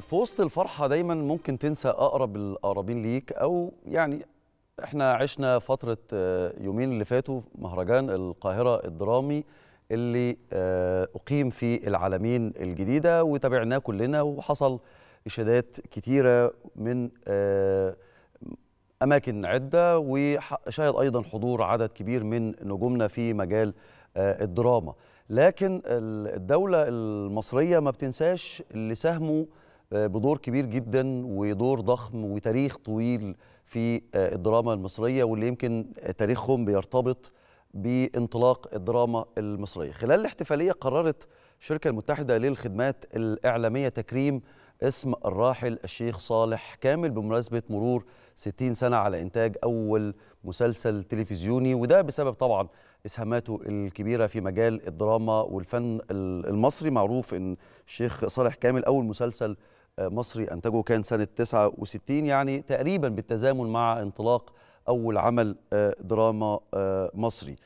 في وسط الفرحة دايما ممكن تنسى أقرب الأقربين ليك أو يعني إحنا عشنا فترة آه، يومين اللي فاتوا مهرجان القاهرة الدرامي اللي آه، أقيم في العالمين الجديدة وتابعناه كلنا وحصل إشادات كتيرة من آه، أماكن عدة وشهد أيضا حضور عدد كبير من نجومنا في مجال الدراما لكن الدولة المصرية ما بتنساش اللي ساهموا آه، بدور كبير جدا ودور ضخم وتاريخ طويل في آه، الدراما المصريه واللي يمكن تاريخهم بيرتبط بانطلاق الدراما المصريه. خلال الاحتفاليه قررت الشركه المتحده للخدمات الاعلاميه تكريم اسم الراحل الشيخ صالح كامل بمناسبه مرور 60 سنه على انتاج اول مسلسل تلفزيوني وده بسبب طبعا اسهاماته الكبيره في مجال الدراما والفن المصري معروف ان الشيخ صالح كامل اول مسلسل مصري أنتجه كان سنة 69 يعني تقريبا بالتزامن مع انطلاق أول عمل آه، دراما آه، مصري